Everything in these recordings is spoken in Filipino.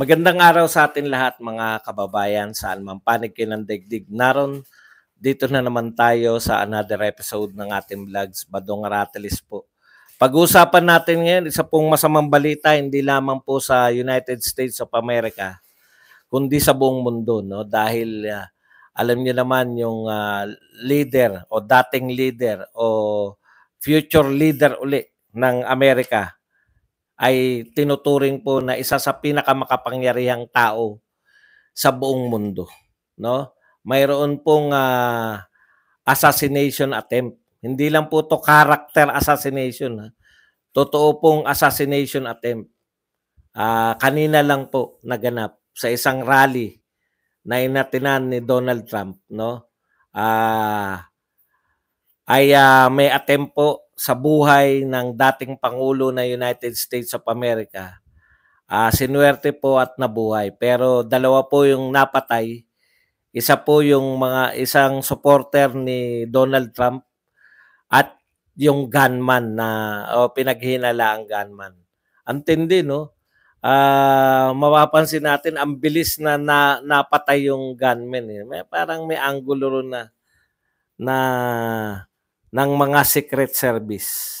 Magandang araw sa atin lahat mga kababayan saan man panig kayo ng digdig. Naron, dito na naman tayo sa another episode ng ating vlogs. Badong Rattles po. Pag-uusapan natin ngayon, isa pong masamang balita, hindi lamang po sa United States of America, kundi sa buong mundo. No? Dahil uh, alam niyo naman yung uh, leader o dating leader o future leader uli ng Amerika, ay tinuturing po na isa sa pinakamakapangyarihang tao sa buong mundo, no? Mayroon pong uh, assassination attempt. Hindi lang po to character assassination. Ha? Totoo pong assassination attempt. Uh, kanina lang po naganap sa isang rally na inatinan ni Donald Trump, no? uh, ay uh, may attempt po sa buhay ng dating Pangulo na United States of America, uh, sinuwerte po at nabuhay. Pero dalawa po yung napatay. Isa po yung mga isang supporter ni Donald Trump at yung gunman na o oh, pinaghinala ang gunman. Ang tindi no. Uh, mapapansin natin ang bilis na, na napatay yung gunman eh. May parang may angulo ron na na ng mga Secret Service.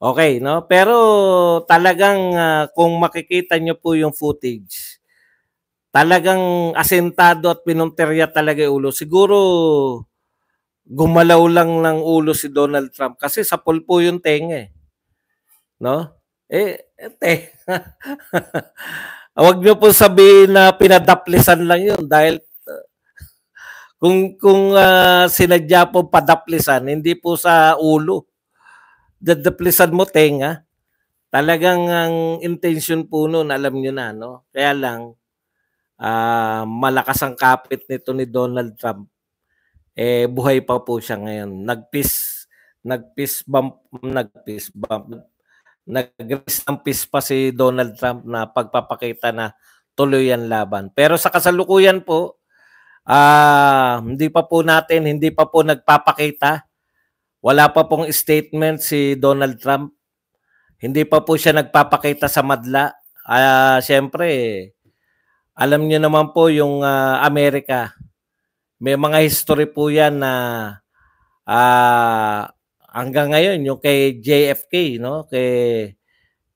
Okay, no? Pero talagang uh, kung makikita nyo po yung footage, talagang asentado at pinunterya talaga ulo. Siguro gumalaw lang ng ulo si Donald Trump kasi sa po yung tenga eh. No? Eh, ete. Huwag niyo po sabihin na pinadaplisan lang yun dahil kung kung uh, sinadya po padaplisan, hindi po sa ulo. Dadaplisan mo tenga. Talagang ang intention po noon, alam niyo na, no? Kaya lang, uh, malakas ang kapit nito ni Donald Trump. Eh, buhay pa po siya ngayon. Nagpis, nagpis bump, nagpis bump. Nag-release ng peace pa si Donald Trump na pagpapakita na tuloy ang laban. Pero sa kasalukuyan po, Ah, uh, hindi pa po natin, hindi pa po nagpapakita. Wala pa pong statement si Donald Trump. Hindi pa po siya nagpapakita sa madla. Ah, uh, siyempre, alam niyo naman po yung uh, Amerika. May mga history po 'yan na ah uh, hanggang ngayon yung kay JFK, no? Kay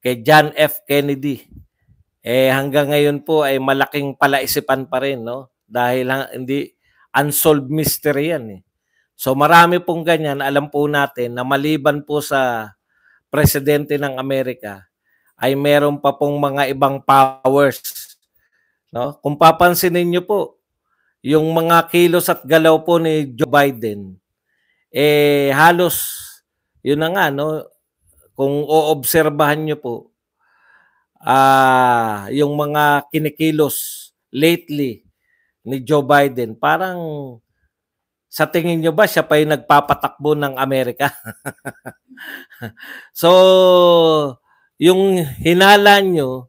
kay John F. Kennedy. Eh hanggang ngayon po ay malaking palaisipan pa rin, no? Dahil hindi unsolved mystery yan eh. So marami pong ganyan, alam po natin na maliban po sa presidente ng Amerika ay meron pa pong mga ibang powers. No? Kung papansinin niyo po, yung mga kilos at galaw po ni Joe Biden, eh halos, yun na nga, no? kung oobserbahan niyo po, ah, uh, yung mga kinikilos lately ni Joe Biden, parang sa tingin nyo ba siya pa yung nagpapatakbo ng Amerika? so, yung hinala nyo,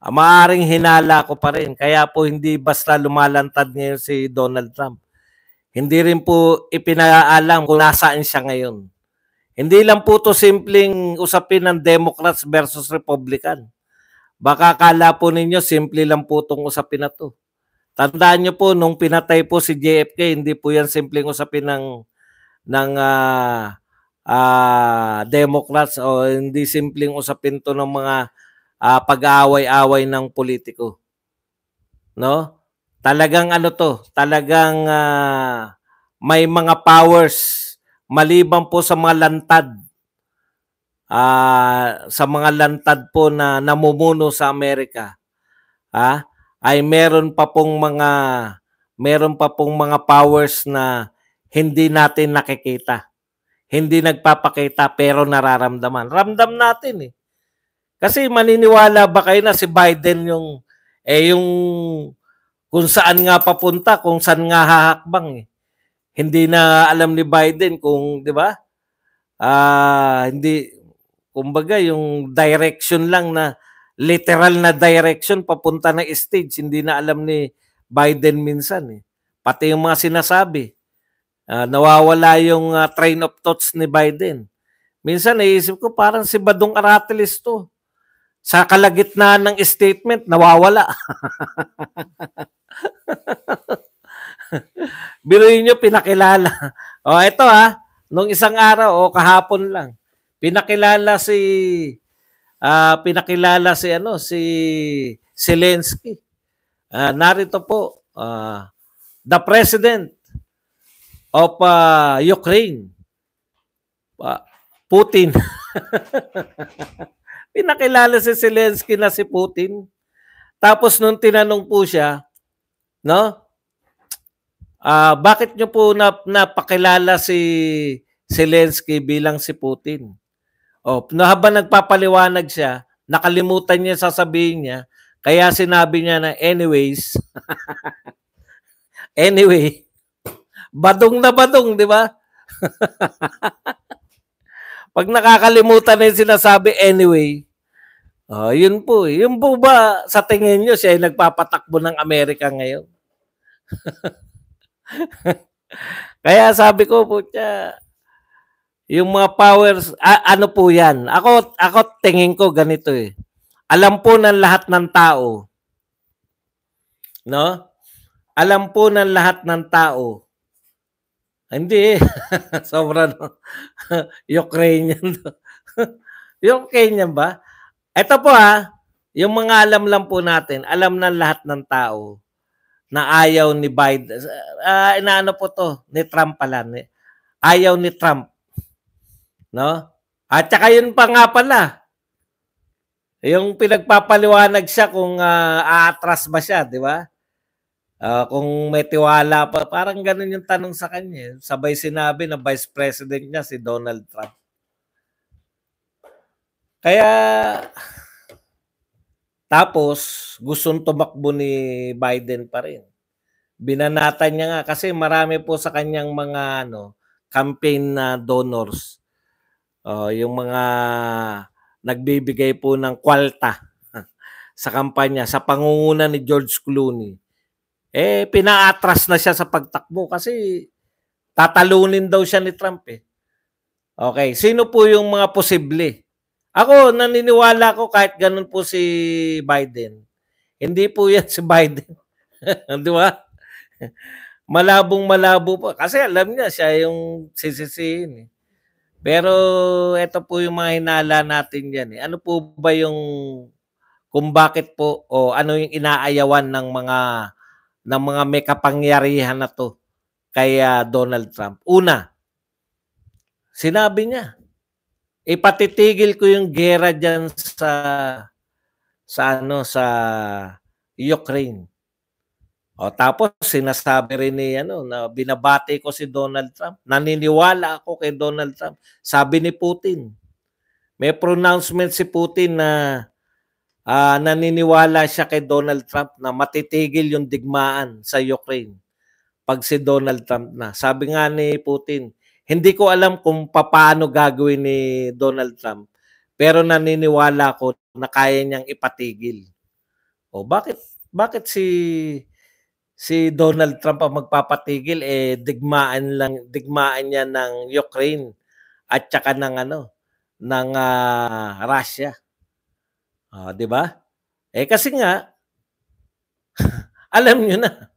ah, maaring hinala ko pa rin. Kaya po hindi basta lumalantad ngayon si Donald Trump. Hindi rin po ipinaalam kung nasaan siya ngayon. Hindi lang po to simpleng usapin ng Democrats versus Republican. Baka kala po ninyo, simple lang po itong usapin na to. Tandaan niyo po nung pinatay po si JFK, hindi po 'yan simpleng usapin ng ng uh, uh, Democrats o hindi simpleng usapin 'to ng mga uh, ah, pag-aaway-away ng politiko. No? Talagang ano 'to? Talagang uh, may mga powers maliban po sa mga lantad uh, sa mga lantad po na namumuno sa Amerika. Ha? ay meron pa pong mga meron pa pong mga powers na hindi natin nakikita. Hindi nagpapakita pero nararamdaman. Ramdam natin eh. Kasi maniniwala ba kayo na si Biden yung eh yung kung saan nga papunta, kung saan nga hahakbang eh. Hindi na alam ni Biden kung, 'di ba? Ah, uh, hindi kumbaga yung direction lang na literal na direction papunta na stage. Hindi na alam ni Biden minsan. Eh. Pati yung mga sinasabi. Uh, nawawala yung uh, train of thoughts ni Biden. Minsan naisip ko parang si Badong Aratilis to. Sa kalagitnaan ng statement, nawawala. Biruin nyo, pinakilala. O, oh, ito ha, ah. nung isang araw o oh, kahapon lang, pinakilala si uh, pinakilala si ano si Zelensky. Uh, narito po uh, the president of uh, Ukraine uh, Putin. pinakilala si Zelensky na si Putin. Tapos nung tinanong po siya, no? Uh, bakit nyo po nap napakilala si Zelensky bilang si Putin? Oh, na habang nagpapaliwanag siya, nakalimutan niya sasabihin niya, kaya sinabi niya na anyways, anyway, badong na badong, di ba? Pag nakakalimutan na yung sinasabi anyway, oh, yun po. Eh. Yun po ba sa tingin nyo siya ay nagpapatakbo ng Amerika ngayon? Kaya sabi ko po, tya, yung mga powers, a- ano po yan? Ako, ako tingin ko ganito eh. Alam po ng lahat ng tao. No? Alam po ng lahat ng tao. Hindi eh. Sobra Ukrainian. yung Ukrainian ba? Ito po ha. Ah, yung mga alam lang po natin, alam ng lahat ng tao na ayaw ni Biden, uh, inaano po to, ni Trump pala, ni, ayaw ni Trump No? At saka yun pa nga pala. Yung pinagpapaliwanag siya kung uh, aatras ba siya, di ba? Uh, kung may tiwala pa. Parang ganun yung tanong sa kanya. Eh. Sabay sinabi na Vice President niya si Donald Trump. Kaya, tapos, gusto tumakbo ni Biden pa rin. Binanatan niya nga kasi marami po sa kanyang mga ano, campaign na donors Uh, yung mga nagbibigay po ng kwalta sa kampanya sa pangunguna ni George Clooney. Eh, pinaatras na siya sa pagtakbo kasi tatalunin daw siya ni Trump eh. Okay, sino po yung mga posible? Ako, naniniwala ko kahit ganun po si Biden. Hindi po yan si Biden. Di ba? Malabong malabo po. Kasi alam niya, siya yung sisisiin. Eh. Pero ito po yung mga hinala natin yan. Eh. Ano po ba yung kung bakit po o ano yung inaayawan ng mga ng mga may kapangyarihan na to kay uh, Donald Trump. Una, sinabi niya, ipatitigil ko yung gera diyan sa sa ano sa Ukraine. O, tapos sinasabi rin ni ano na binabati ko si Donald Trump. Naniniwala ako kay Donald Trump. Sabi ni Putin. May pronouncement si Putin na uh, naniniwala siya kay Donald Trump na matitigil yung digmaan sa Ukraine pag si Donald Trump na. Sabi nga ni Putin, hindi ko alam kung paano gagawin ni Donald Trump, pero naniniwala ko na kaya niyang ipatigil. O bakit bakit si si Donald Trump ang magpapatigil eh digmaan lang digmaan niya ng Ukraine at saka ng ano ng uh, Russia. Uh, 'di ba? Eh kasi nga alam niyo na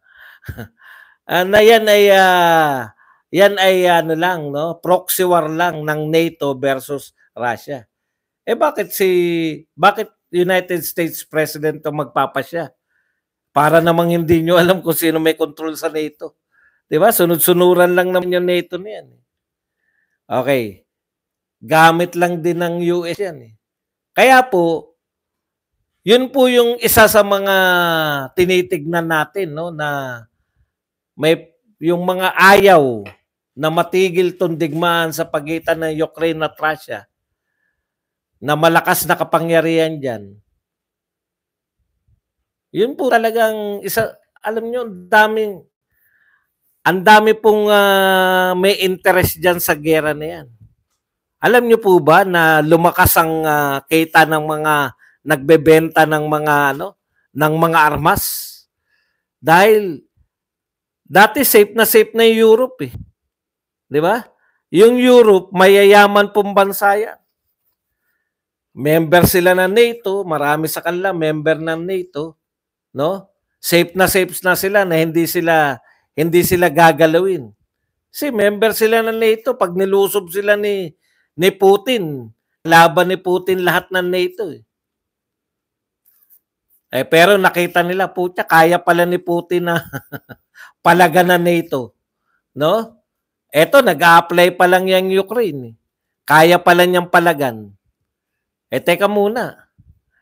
uh, na yan ay uh, yan ay ano lang no proxy war lang ng NATO versus Russia. Eh bakit si bakit United States President ang magpapasya? Para namang hindi nyo alam kung sino may control sa NATO. ba diba? Sunod-sunuran lang naman yung NATO na yan. Eh. Okay. Gamit lang din ng US yan. Eh. Kaya po, yun po yung isa sa mga tinitignan natin no na may yung mga ayaw na matigil tong digmaan sa pagitan ng Ukraine at Russia na malakas na kapangyarihan diyan yun po talagang isa, alam nyo, ang daming, ang dami pong uh, may interest dyan sa gera na yan. Alam nyo po ba na lumakas ang uh, kita ng mga nagbebenta ng mga ano, ng mga armas? Dahil dati safe na safe na yung Europe eh. 'Di ba? Yung Europe mayayaman pong bansa yan. Member sila ng NATO, marami sa kanila member ng NATO no? Safe na safe na sila na hindi sila hindi sila gagalawin. Si member sila ng NATO pag nilusob sila ni ni Putin, laban ni Putin lahat ng NATO. Eh. eh pero nakita nila putya kaya pala ni Putin na palaga na NATO, no? Eto nag apply pa lang yang Ukraine. Eh. Kaya pala niyang palagan. Eh teka muna.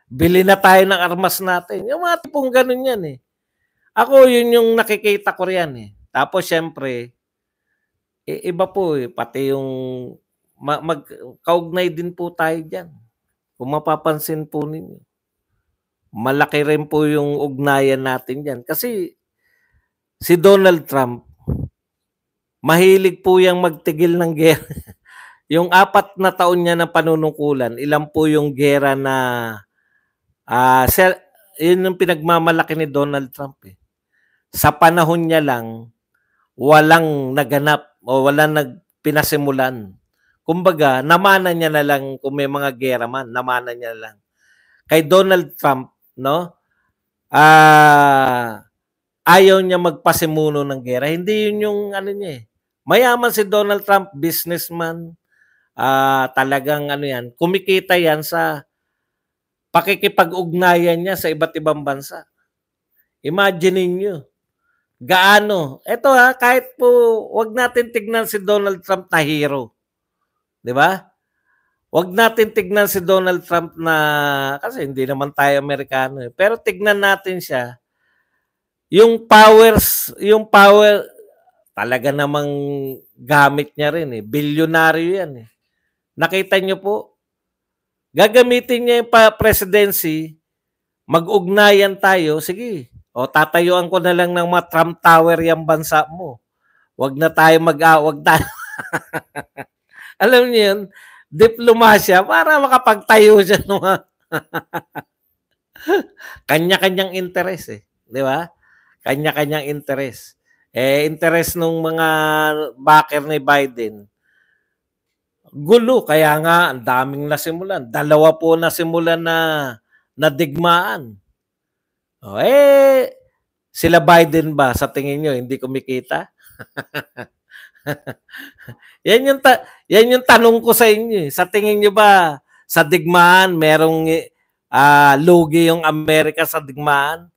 Bili na tayo ng armas natin. Yung mga tipong ganun yan eh. Ako, yun yung nakikita ko riyan eh. Tapos syempre, eh, iba po eh. Pati yung mag, kaugnay din po tayo diyan. Kung mapapansin po ninyo. Malaki rin po yung ugnayan natin diyan. Kasi si Donald Trump, mahilig po yung magtigil ng gera. yung apat na taon niya ng panunungkulan, ilang po yung gera na Ah, uh, sir, yun yung pinagmamalaki ni Donald Trump eh. Sa panahon niya lang, walang naganap o walang nagpinasimulan. Kumbaga, namana niya na lang kung may mga gera man, namana niya na lang. Kay Donald Trump, no? Ah, uh, ayaw niya magpasimuno ng gera. Hindi yun yung ano niya eh. Mayaman si Donald Trump, businessman. Ah, uh, talagang ano yan, kumikita yan sa pakikipag-ugnayan niya sa iba't ibang bansa. Imagine niyo gaano. Ito ha, kahit po wag natin tignan si Donald Trump na hero. 'Di ba? Wag natin tignan si Donald Trump na kasi hindi naman tayo Amerikano eh. Pero tignan natin siya yung powers, yung power talaga namang gamit niya rin eh. Bilyonaryo yan eh. Nakita niyo po, Gagamitin niya yung presidency, mag-ugnayan tayo, sige, o tatayuan ko na lang ng mga Trump Tower yung bansa mo. Huwag na tayo mag-awag ah, tayo. Alam niyo yun, diplomasya para makapagtayo siya ng mga kanya-kanyang interes eh. Di ba? Kanya-kanyang interes. Eh, interes nung mga backer ni Biden, gulo. Kaya nga, ang daming nasimulan. Dalawa po nasimulan na nadigmaan. O, eh, sila Biden ba sa tingin nyo hindi kumikita? yan yung ta- yan yung tanong ko sa inyo. Eh. Sa tingin nyo ba sa digmaan merong uh, lugi yung Amerika sa digmaan?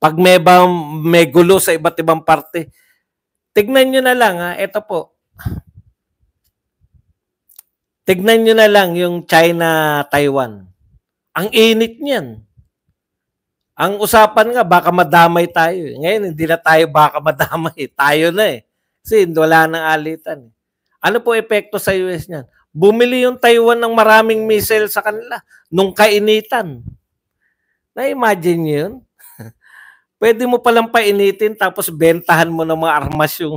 Pag may, ba, may gulo sa iba't ibang parte, tignan nyo na lang ha. Ito po, Tignan nyo na lang yung China-Taiwan. Ang init niyan. Ang usapan nga, baka madamay tayo. Eh. Ngayon, hindi na tayo baka madamay. Tayo na eh. Kasi wala nang alitan. Eh. Ano po epekto sa US niyan? Bumili yung Taiwan ng maraming missile sa kanila nung kainitan. Na-imagine nyo yun? Pwede mo palang painitin tapos bentahan mo ng mga armas yung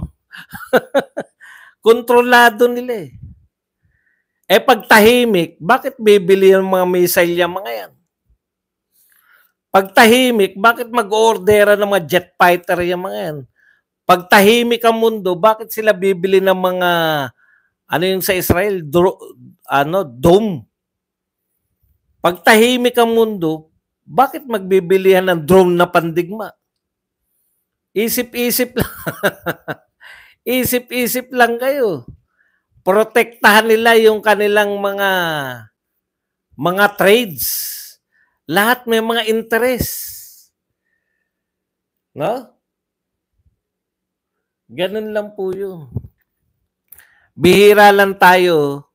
kontrolado nila eh. Eh pagtahimik, bakit bibili ng mga missile yung mga yan? Pagtahimik, bakit mag-ordera ng mga jet fighter yung mga yan? Pagtahimik ang mundo, bakit sila bibili ng mga ano yung sa Israel? Dro, ano, dome. Pagtahimik ang mundo, bakit magbibilihan ng drone na pandigma? Isip-isip lang. Isip-isip lang kayo protektahan nila yung kanilang mga mga trades. Lahat may mga interest. No? Ganun lang po yun. Bihira lang tayo.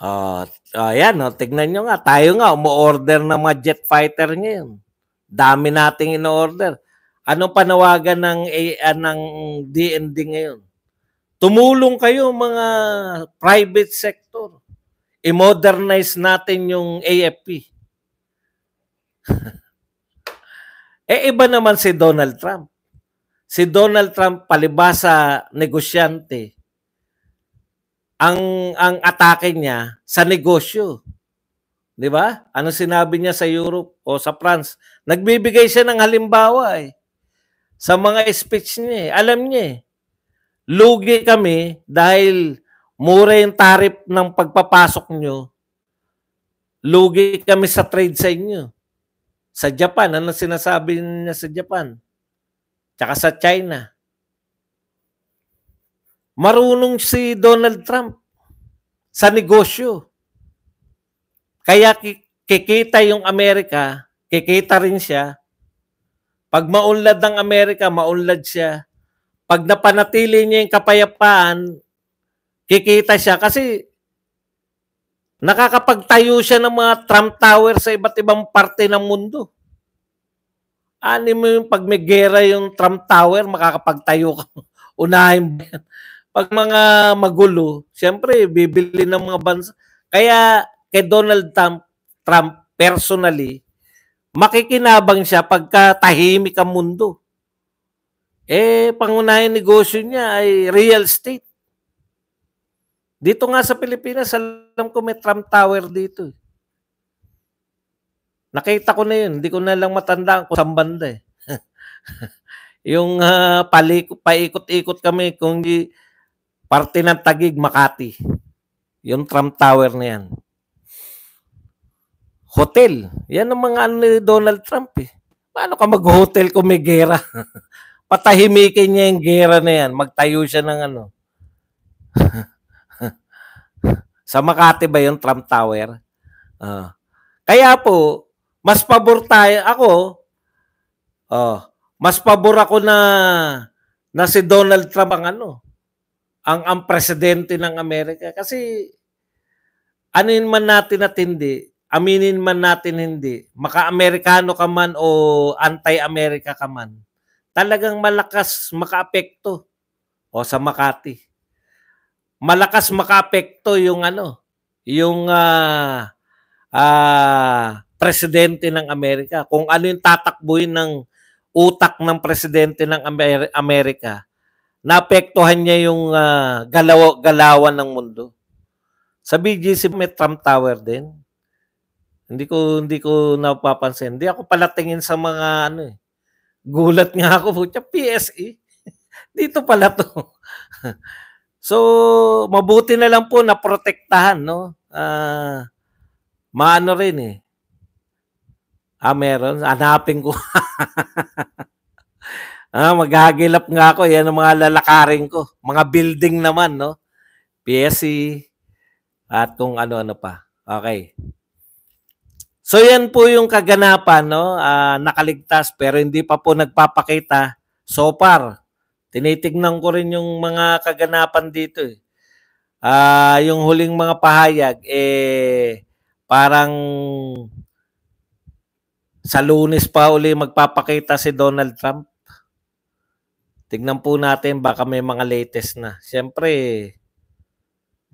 Uh, ayan, uh, oh, tignan nyo nga. Tayo nga, umu-order ng mga jet fighter ngayon. Dami nating in-order. Anong panawagan ng, uh, ng DND ngayon? Tumulong kayo mga private sector. I-modernize natin yung AFP. eh iba naman si Donald Trump. Si Donald Trump palibasa negosyante. Ang ang atake niya sa negosyo. 'Di ba? Ano sinabi niya sa Europe o sa France? Nagbibigay siya ng halimbawa eh sa mga speech niya. Eh. Alam niya eh lugi kami dahil mura yung tarif ng pagpapasok nyo. Lugi kami sa trade sa inyo. Sa Japan, ano sinasabi niya sa Japan? Tsaka sa China. Marunong si Donald Trump sa negosyo. Kaya kikita yung Amerika, kikita rin siya. Pag maunlad ng Amerika, maunlad siya pag napanatili niya yung kapayapaan, kikita siya kasi nakakapagtayo siya ng mga Trump Tower sa iba't ibang parte ng mundo. Ani mo yung pag may gera yung Trump Tower, makakapagtayo ka. Unahin mo yan. Pag mga magulo, siyempre, bibili ng mga bansa. Kaya kay Donald Trump, Trump personally, makikinabang siya pagka tahimik ang mundo. Eh, pangunahing negosyo niya ay real estate. Dito nga sa Pilipinas, alam ko may Trump Tower dito. Eh. Nakita ko na yun. Hindi ko na lang matandaan kung saan banda eh. yung uh, paliko, paikot-ikot kami kung di parte ng Tagig, Makati. Yung Trump Tower na yan. Hotel. Yan ang mga ano ni Donald Trump eh. Paano ka mag-hotel kung may gera? patahimikin niya yung gera na yan. Magtayo siya ng ano. Sa Makati ba yung Trump Tower? Uh, kaya po, mas pabor tayo. Ako, uh, mas pabor ako na na si Donald Trump ang ano, ang, ang presidente ng Amerika. Kasi, anuin man natin at hindi, aminin man natin hindi, maka-Amerikano ka man o anti-Amerika ka man, talagang malakas makaapekto o sa Makati. Malakas makaapekto yung ano, yung uh, uh, presidente ng Amerika. Kung ano yung tatakbuhin ng utak ng presidente ng Amer- Amerika, naapektuhan niya yung uh, galaw galawan ng mundo. Sa BGC may Trump Tower din. Hindi ko hindi ko napapansin. Hindi ako pala tingin sa mga ano eh Gulat nga ako, putya, PSE. Dito pala to. so, mabuti na lang po na protektahan, no? Uh, maano rin eh. Ah, meron. Hanapin ko. ah, maghagilap nga ako. Eh. Yan ang mga lalakarin ko. Mga building naman, no? PSE. At kung ano-ano pa. Okay. So yan po yung kaganapan, no? Uh, nakaligtas pero hindi pa po nagpapakita so far. Tinitignan ko rin yung mga kaganapan dito eh. Uh, yung huling mga pahayag eh parang sa lunes pa uli magpapakita si Donald Trump. Tignan po natin baka may mga latest na. Siyempre,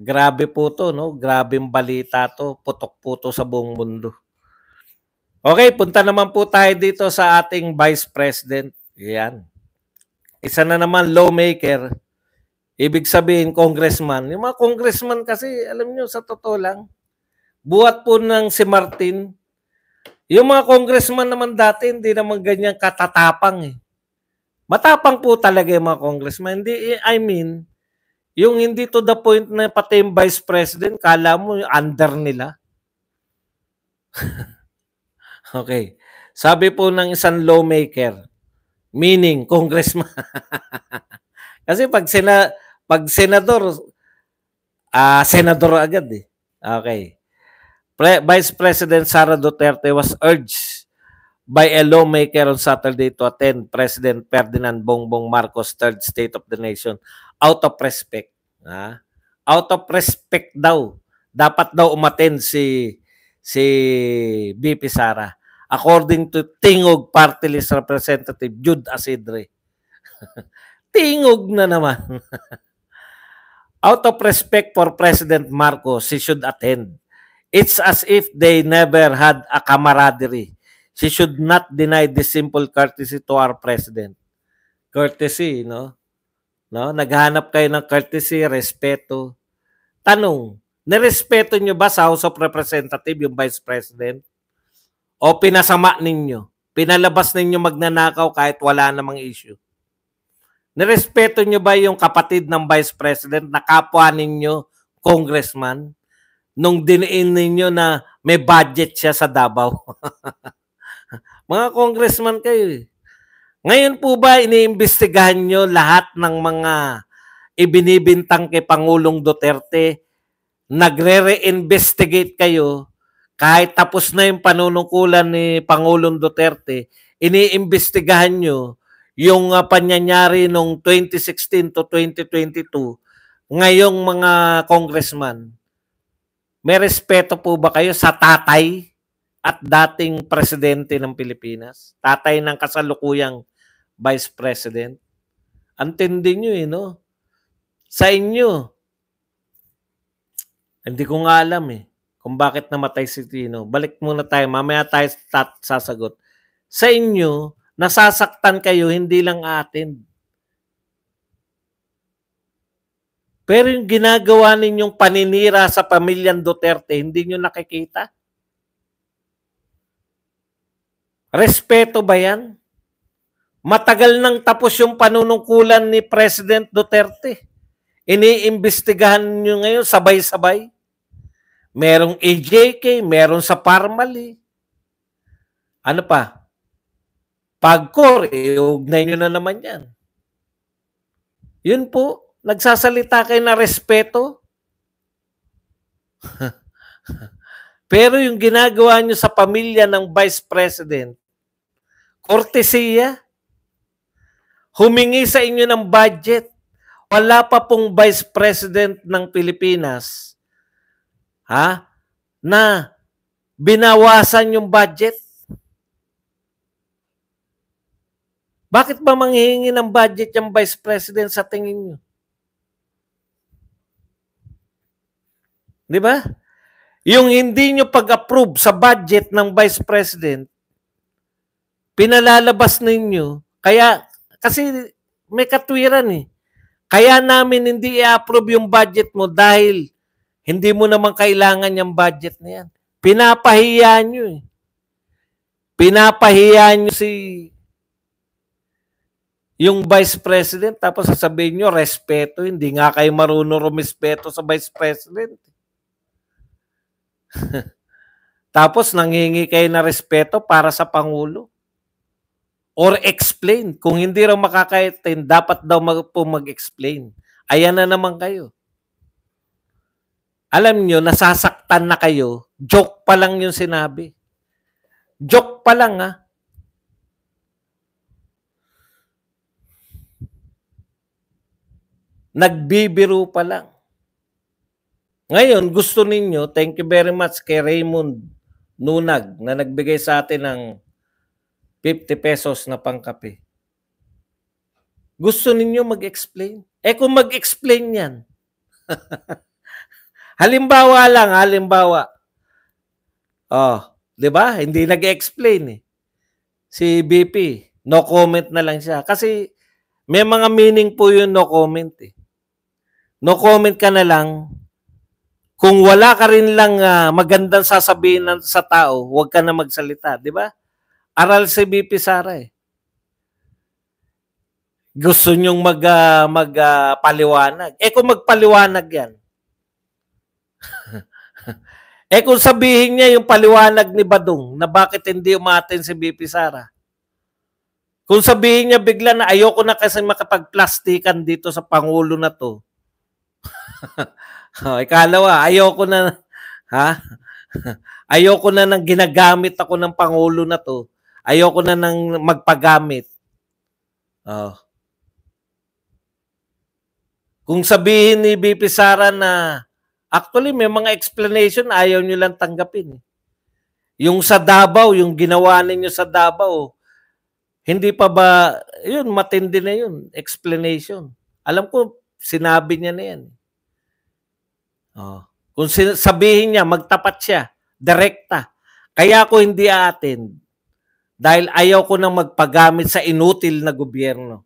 grabe po to, no? Grabing balita to. Putok po to sa buong mundo. Okay, punta naman po tayo dito sa ating Vice President. Yan. Isa na naman lawmaker. Ibig sabihin, congressman. Yung mga congressman kasi, alam nyo, sa totoo lang, buhat po ng si Martin, yung mga congressman naman dati, hindi naman ganyan katatapang eh. Matapang po talaga yung mga congressman. Hindi, I mean, yung hindi to the point na pati yung vice president, kala mo under nila. Okay. Sabi po ng isang lawmaker, meaning congressman. Kasi pag sena pag senador ah uh, senador agad eh. Okay. Pre- Vice President Sara Duterte was urged by a lawmaker on Saturday to attend President Ferdinand Bongbong Marcos Third State of the Nation out of respect. Ha? Out of respect daw. Dapat daw umattend si si VP Sara according to Tingog Party List Representative Jude Asidre. Tingog na naman. Out of respect for President Marcos, she should attend. It's as if they never had a camaraderie. She should not deny the simple courtesy to our president. Courtesy, no? No? Naghanap kayo ng courtesy, respeto. Tanong, nirespeto nyo ba sa House of Representatives yung Vice President? o pinasama ninyo, pinalabas ninyo magnanakaw kahit wala namang issue? Nirespeto nyo ba yung kapatid ng Vice President na kapwa ninyo, Congressman, nung diniin ninyo na may budget siya sa Davao? mga Congressman kayo eh. Ngayon po ba iniimbestigahan nyo lahat ng mga ibinibintang kay Pangulong Duterte? Nagre-reinvestigate kayo kahit tapos na yung panunungkulan ni Pangulong Duterte, iniimbestigahan nyo yung uh, ah, panyanyari noong 2016 to 2022 ngayong mga congressman. May respeto po ba kayo sa tatay at dating presidente ng Pilipinas? Tatay ng kasalukuyang vice president? Antindi nyo eh, no? Sa inyo. Hindi ko nga alam eh kung bakit namatay si Tino. Balik muna tayo, mamaya tayo tat- sasagot. Sa inyo, nasasaktan kayo, hindi lang atin. Pero yung ginagawa ninyong paninira sa pamilyang Duterte, hindi nyo nakikita? Respeto ba yan? Matagal nang tapos yung panunungkulan ni President Duterte. Iniimbestigahan nyo ngayon sabay-sabay. Merong AJK, meron sa Parmali. Ano pa? Pagkor, iugnay eh, nyo na naman yan. Yun po, nagsasalita kayo na respeto. Pero yung ginagawa nyo sa pamilya ng Vice President, kortesiya, humingi sa inyo ng budget, wala pa pong Vice President ng Pilipinas ha, na binawasan yung budget? Bakit ba manghihingi ng budget yung Vice President sa tingin nyo? Di ba? Yung hindi nyo pag-approve sa budget ng Vice President, pinalalabas ninyo, kaya, kasi may katwiran eh. Kaya namin hindi i-approve yung budget mo dahil hindi mo naman kailangan yung budget na yan. Pinapahiya nyo eh. Pinapahiya nyo si yung Vice President tapos sasabihin nyo, respeto, hindi nga kayo marunong rumispeto sa Vice President. tapos nangingi kayo na respeto para sa Pangulo. Or explain. Kung hindi raw makakaitin, dapat daw mag po mag-explain. Ayan na naman kayo alam nyo, nasasaktan na kayo, joke pa lang yung sinabi. Joke pa lang, ha? Ah. Nagbibiro pa lang. Ngayon, gusto ninyo, thank you very much kay Raymond Nunag na nagbigay sa atin ng 50 pesos na pangkape. Gusto ninyo mag-explain? Eh kung mag-explain yan, Halimbawa lang, halimbawa. Oh, 'di ba? Hindi nag-explain eh. Si BP, no comment na lang siya kasi may mga meaning po 'yung no comment eh. No comment ka na lang kung wala ka rin lang uh, magandang sasabihin sa tao, huwag ka na magsalita, 'di ba? Aral si BP Sara eh. Gusto niyong mag uh, ah, magpaliwanag. Ah, uh, eh kung magpaliwanag 'yan, eh kung sabihin niya yung paliwanag ni Badong na bakit hindi umatin si BP Sara. Kung sabihin niya bigla na ayoko na kasi makapagplastikan dito sa Pangulo na to. oh, ikalawa, ayoko na ha? ayoko na nang ginagamit ako ng Pangulo na to. Ayoko na nang magpagamit. Oh. Kung sabihin ni BP Sara na Actually, may mga explanation ayaw nyo lang tanggapin. Yung sa Davao, yung ginawa ninyo sa Davao, hindi pa ba, yun, matindi na yun, explanation. Alam ko, sinabi niya na yan. Oh. Kung sabihin niya, magtapat siya, direkta. Kaya ako hindi a dahil ayaw ko nang magpagamit sa inutil na gobyerno.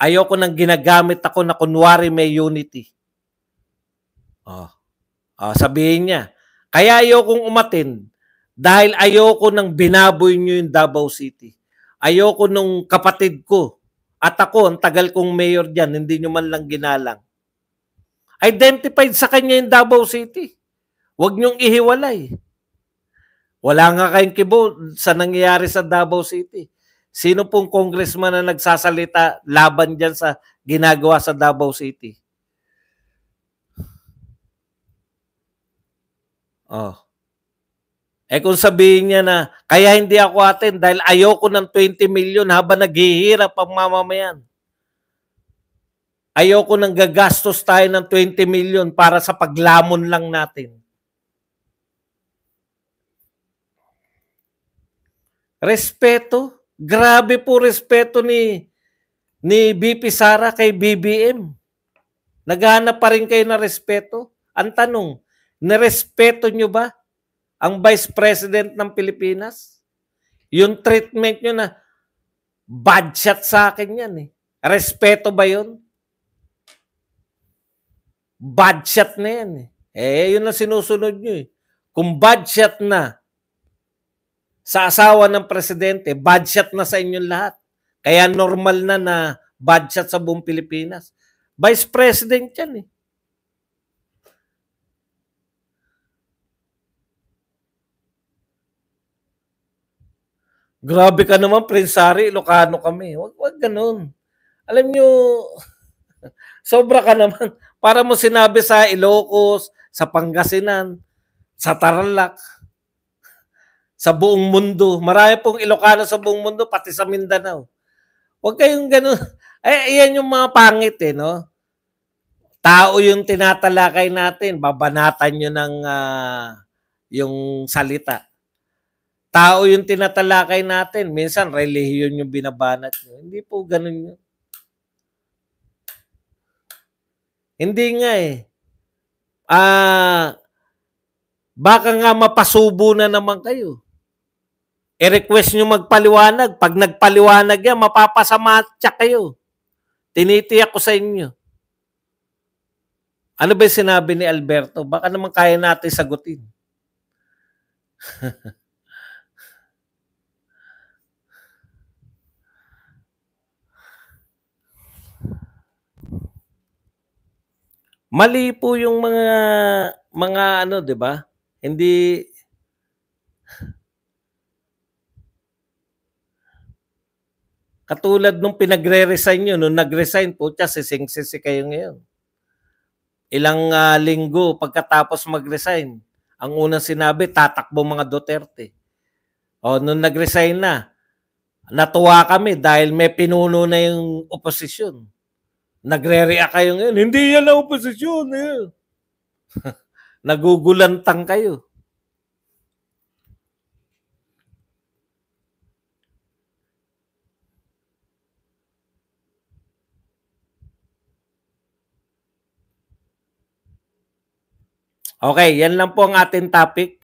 Ayaw ko nang ginagamit ako na kunwari may unity. Oh. Uh, sabihin niya, kaya ayokong umatin dahil ayoko nang binaboy niyo yung Davao City. Ayoko nung kapatid ko. At ako, ang tagal kong mayor dyan, hindi nyo man lang ginalang. Identified sa kanya yung Davao City. Huwag nyong ihiwalay. Wala nga kayong kibo sa nangyayari sa Davao City. Sino pong congressman na nagsasalita laban dyan sa ginagawa sa Davao City? Oh. Eh kung sabihin niya na, kaya hindi ako atin dahil ayoko ng 20 million habang naghihirap ang mamamayan. Ayoko nang gagastos tayo ng 20 million para sa paglamon lang natin. Respeto. Grabe po respeto ni ni BP Sara kay BBM. Naghahanap pa rin kayo ng respeto. Ang tanong, Nerespeto nyo ba ang Vice President ng Pilipinas? Yung treatment nyo na bad shot sa akin yan eh. Respeto ba yun? Bad shot na yan eh. Eh, yun ang sinusunod nyo eh. Kung bad shot na sa asawa ng presidente, bad shot na sa inyong lahat. Kaya normal na na bad shot sa buong Pilipinas. Vice President yan eh. Grabe ka naman, Prinsari, Ilocano kami. Wag, wag ganun. Alam nyo, sobra ka naman. Para mo sinabi sa Ilocos, sa Pangasinan, sa Tarlac, sa buong mundo. Marami pong Ilocano sa buong mundo, pati sa Mindanao. Huwag kayong ganun. Ay, ayan yung mga pangit eh, no? Tao yung tinatalakay natin. Babanatan nyo ng uh, yung salita. Tao yung tinatalakay natin. Minsan, relihiyon yung binabanat nyo. Hindi po ganun yun. Hindi nga eh. Ah, baka nga mapasubo na naman kayo. I-request nyo magpaliwanag. Pag nagpaliwanag yan, mapapasamatya kayo. Tinitiyak ko sa inyo. Ano ba sinabi ni Alberto? Baka naman kaya natin sagutin. Mali po yung mga mga ano, 'di ba? Hindi Katulad nung pinagre-resign nyo, nung nag-resign po, tsaka sising-sisi kayo ngayon. Ilang uh, linggo pagkatapos mag-resign, ang unang sinabi, tatakbo mga Duterte. O, nung nag-resign na, natuwa kami dahil may pinuno na yung oposisyon. Nagre-react kayo ngayon. Hindi yan ang oposisyon. Eh. Nagugulantang kayo. Okay, yan lang po ang ating topic.